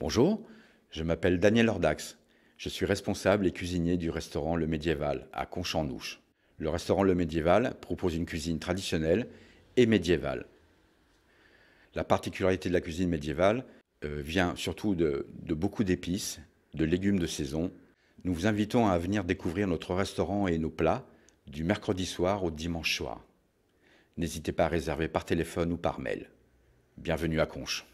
Bonjour, je m'appelle Daniel Ordax. Je suis responsable et cuisinier du restaurant Le Médiéval à Conche-en-Nouche. Le restaurant Le Médiéval propose une cuisine traditionnelle et médiévale. La particularité de la cuisine médiévale euh, vient surtout de, beaucoup d'épices, de légumes de saison. Nous vous invitons à venir découvrir notre restaurant et nos plats du mercredi soir au dimanche soir. N'hésitez pas à réserver par téléphone ou par mail. Bienvenue à Conche